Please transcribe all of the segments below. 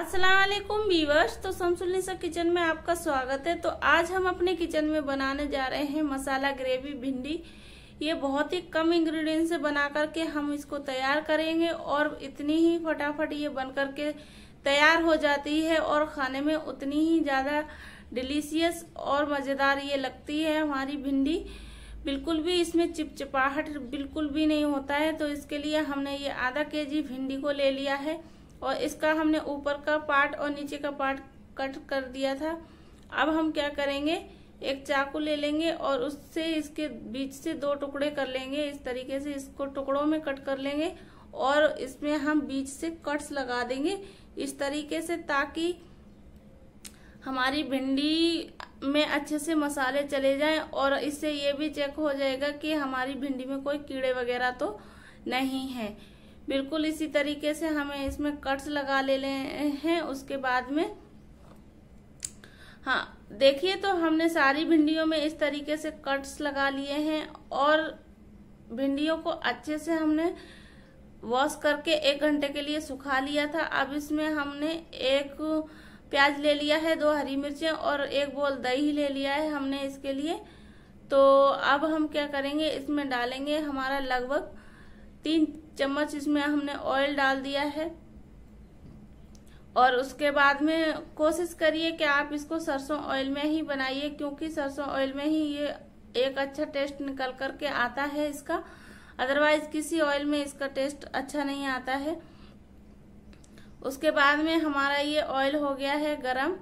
असलकुम बीवर्स तो शमसुलनिसा किचन में आपका स्वागत है तो आज हम अपने किचन में बनाने जा रहे हैं मसाला ग्रेवी भिंडी ये बहुत ही कम इंग्रेडिएंट से बना करके हम इसको तैयार करेंगे और इतनी ही फटाफट ये बन करके तैयार हो जाती है और खाने में उतनी ही ज़्यादा डिलीशियस और मज़ेदार ये लगती है हमारी भिंडी बिल्कुल भी इसमें चिपचिपाहट बिल्कुल भी नहीं होता है तो इसके लिए हमने ये आधा के जी भिंडी को ले लिया है और इसका हमने ऊपर का पार्ट और नीचे का पार्ट कट कर दिया था अब हम क्या करेंगे एक चाकू ले लेंगे और उससे इसके बीच से दो टुकड़े कर लेंगे इस तरीके से इसको टुकड़ों में कट कर लेंगे और इसमें हम बीच से कट्स लगा देंगे इस तरीके से ताकि हमारी भिंडी में अच्छे से मसाले चले जाएं और इससे ये भी चेक हो जाएगा कि हमारी भिंडी में कोई कीड़े वगैरह तो नहीं है बिल्कुल इसी तरीके से हमें इसमें कट्स लगा ले हैं उसके बाद में हाँ देखिए तो हमने सारी भिंडियों में इस तरीके से कट्स लगा लिए हैं और भिंडियों को अच्छे से हमने वॉश करके एक घंटे के लिए सुखा लिया था अब इसमें हमने एक प्याज ले लिया है दो हरी मिर्चें और एक बोल दही ले लिया है हमने इसके लिए तो अब हम क्या करेंगे इसमें डालेंगे हमारा लगभग तीन चम्मच इसमें हमने ऑयल डाल दिया है और उसके बाद में कोशिश करिए कि आप इसको सरसों ऑयल में ही बनाइए क्योंकि सरसों ऑयल में ही ये एक अच्छा टेस्ट निकल करके आता है इसका अदरवाइज किसी ऑयल में इसका टेस्ट अच्छा नहीं आता है उसके बाद में हमारा ये ऑयल हो गया है गरम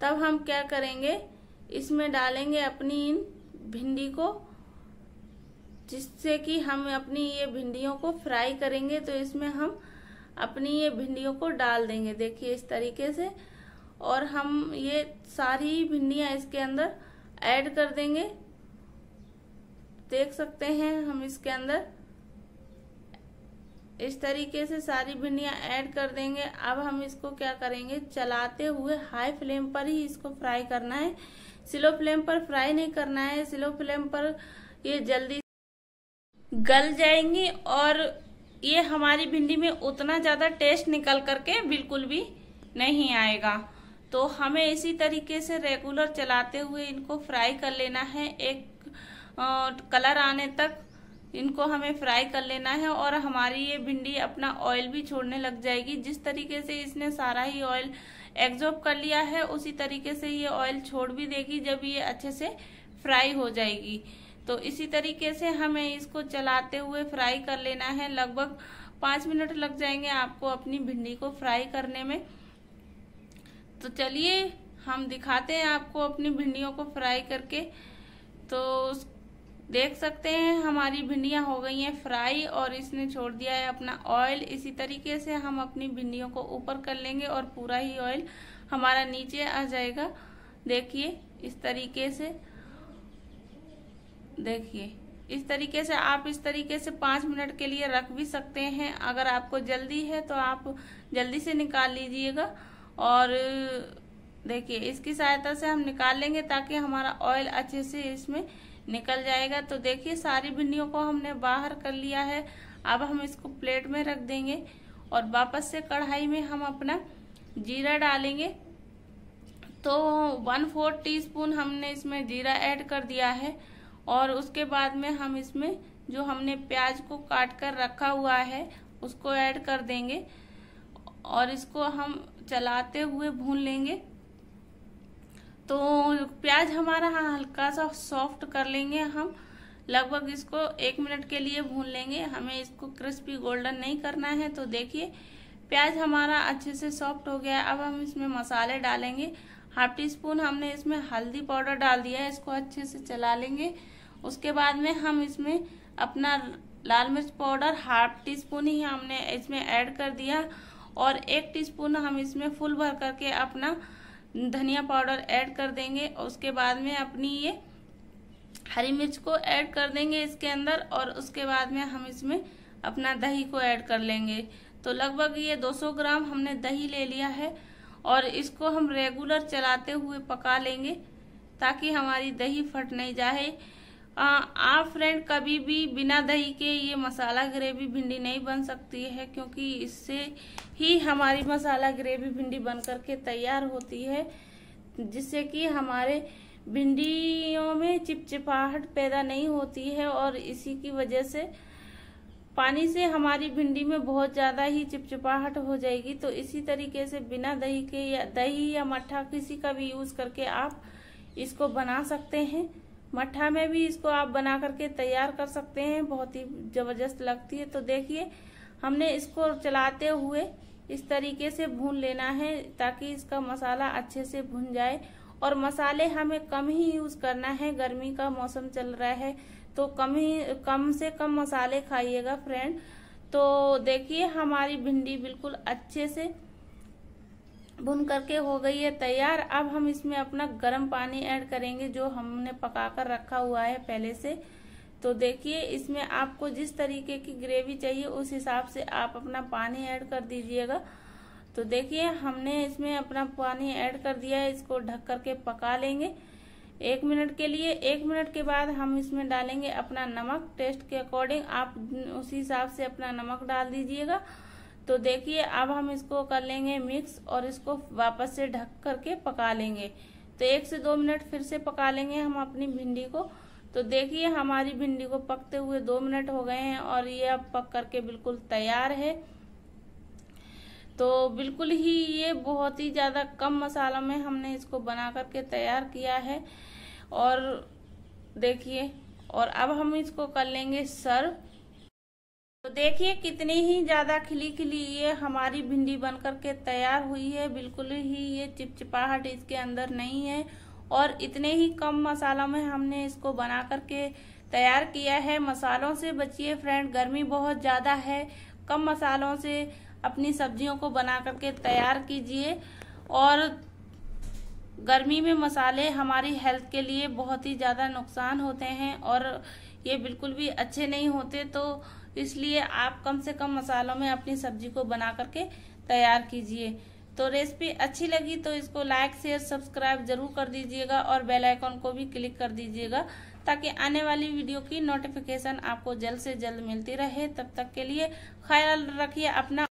तब हम क्या करेंगे इसमें डालेंगे अपनी इन भिंडी को जिससे कि हम अपनी ये भिंडियों को फ्राई करेंगे तो इसमें हम अपनी ये भिंडियों को डाल देंगे देखिए इस तरीके से और हम ये सारी भिंडियाँ इसके अंदर ऐड कर देंगे देख सकते हैं हम इसके अंदर इस तरीके से सारी भिंडियाँ ऐड कर देंगे अब हम इसको क्या करेंगे चलाते हुए हाई फ्लेम पर ही इसको फ्राई करना है स्लो फ्लेम पर फ्राई नहीं करना है स्लो फ्लेम पर ये जल्दी गल जाएंगी और ये हमारी भिंडी में उतना ज़्यादा टेस्ट निकल करके बिल्कुल भी नहीं आएगा तो हमें इसी तरीके से रेगुलर चलाते हुए इनको फ्राई कर लेना है एक आ, कलर आने तक इनको हमें फ्राई कर लेना है और हमारी ये भिंडी अपना ऑयल भी छोड़ने लग जाएगी जिस तरीके से इसने सारा ही ऑयल एग्जॉर्ब कर लिया है उसी तरीके से ये ऑयल छोड़ भी देगी जब ये अच्छे से फ्राई हो जाएगी तो इसी तरीके से हमें इसको चलाते हुए फ्राई कर लेना है लगभग पाँच मिनट लग जाएंगे आपको अपनी भिंडी को फ्राई करने में तो चलिए हम दिखाते हैं आपको अपनी भिंडियों को फ्राई करके तो देख सकते हैं हमारी भिंडियाँ हो गई हैं फ्राई और इसने छोड़ दिया है अपना ऑयल इसी तरीके से हम अपनी भिंडियों को ऊपर कर लेंगे और पूरा ही ऑयल हमारा नीचे आ जाएगा देखिए इस तरीके से देखिए इस तरीके से आप इस तरीके से पाँच मिनट के लिए रख भी सकते हैं अगर आपको जल्दी है तो आप जल्दी से निकाल लीजिएगा और देखिए इसकी सहायता से हम निकाल लेंगे ताकि हमारा ऑयल अच्छे से इसमें निकल जाएगा तो देखिए सारी भिंडियों को हमने बाहर कर लिया है अब हम इसको प्लेट में रख देंगे और वापस से कढ़ाई में हम अपना जीरा डालेंगे तो वन फोर्थ टीस्पून हमने इसमें जीरा ऐड कर दिया है और उसके बाद में हम इसमें जो हमने प्याज को काट कर रखा हुआ है उसको ऐड कर देंगे और इसको हम चलाते हुए भून लेंगे तो प्याज हमारा हाँ हल्का सा सॉफ्ट कर लेंगे हम लगभग इसको एक मिनट के लिए भून लेंगे हमें इसको क्रिस्पी गोल्डन नहीं करना है तो देखिए प्याज हमारा अच्छे से सॉफ्ट हो गया अब हम इसमें मसाले डालेंगे हाफ टी स्पून हमने इसमें हल्दी पाउडर डाल दिया है इसको अच्छे से चला लेंगे उसके बाद में हम इसमें अपना लाल मिर्च पाउडर हाफ टी स्पून ही हमने इसमें ऐड कर दिया और एक टीस्पून हम इसमें फुल भर करके अपना धनिया पाउडर ऐड कर देंगे उसके बाद में अपनी ये हरी मिर्च को ऐड कर देंगे इसके अंदर और उसके बाद में हम इसमें अपना दही को ऐड कर लेंगे तो लगभग ये 200 ग्राम हमने दही ले लिया है और इसको हम रेगुलर चलाते हुए पका लेंगे ताकि हमारी दही फट नहीं जाए आप फ्रेंड कभी भी बिना दही के ये मसाला ग्रेवी भिंडी नहीं बन सकती है क्योंकि इससे ही हमारी मसाला ग्रेवी भिंडी बन करके तैयार होती है जिससे कि हमारे भिंडियों में चिपचिपाहट पैदा नहीं होती है और इसी की वजह से पानी से हमारी भिंडी में बहुत ज़्यादा ही चिपचिपाहट हो जाएगी तो इसी तरीके से बिना दही के या दही या मट्ठा किसी का भी यूज़ करके आप इसको बना सकते हैं मट्ठा में भी इसको आप बना करके तैयार कर सकते हैं बहुत ही ज़बरदस्त लगती है तो देखिए हमने इसको चलाते हुए इस तरीके से भून लेना है ताकि इसका मसाला अच्छे से भुन जाए और मसाले हमें कम ही यूज करना है गर्मी का मौसम चल रहा है तो कम ही कम से कम मसाले खाइएगा फ्रेंड तो देखिए हमारी भिंडी बिल्कुल अच्छे से भुन करके हो गई है तैयार अब हम इसमें अपना गर्म पानी ऐड करेंगे जो हमने पका कर रखा हुआ है पहले से तो देखिए इसमें आपको जिस तरीके की ग्रेवी चाहिए उस हिसाब से आप अपना पानी ऐड कर दीजिएगा तो देखिए हमने इसमें अपना पानी ऐड कर दिया है इसको ढक करके पका लेंगे एक मिनट के लिए एक मिनट के बाद हम इसमें डालेंगे अपना नमक टेस्ट के अकॉर्डिंग आप उसी हिसाब से अपना नमक डाल दीजिएगा तो देखिए अब हम इसको कर लेंगे मिक्स और इसको वापस से ढक करके पका लेंगे तो एक से दो मिनट फिर से पका लेंगे हम अपनी भिंडी को तो देखिए हमारी भिंडी को पकते हुए दो मिनट हो गए हैं और ये अब पक करके बिल्कुल तैयार है तो बिल्कुल ही ये बहुत ही ज़्यादा कम मसाला में हमने इसको बना करके तैयार किया है और देखिए और अब हम इसको कर लेंगे सर्व तो देखिए कितनी ही ज़्यादा खिली खिली ये हमारी भिंडी बन करके तैयार हुई है बिल्कुल ही ये चिपचिपाहट इसके अंदर नहीं है और इतने ही कम मसालों में हमने इसको बना करके तैयार किया है मसालों से बचिए फ्रेंड गर्मी बहुत ज़्यादा है कम मसालों से अपनी सब्जियों को बना करके तैयार कीजिए और गर्मी में मसाले हमारी हेल्थ के लिए बहुत ही ज़्यादा नुकसान होते हैं और ये बिल्कुल भी अच्छे नहीं होते तो इसलिए आप कम से कम मसालों में अपनी सब्जी को बना करके तैयार कीजिए तो रेसिपी अच्छी लगी तो इसको लाइक शेयर सब्सक्राइब जरूर कर दीजिएगा और बेल आइकन को भी क्लिक कर दीजिएगा ताकि आने वाली वीडियो की नोटिफिकेशन आपको जल्द से जल्द मिलती रहे तब तक के लिए ख्याल रखिए अपना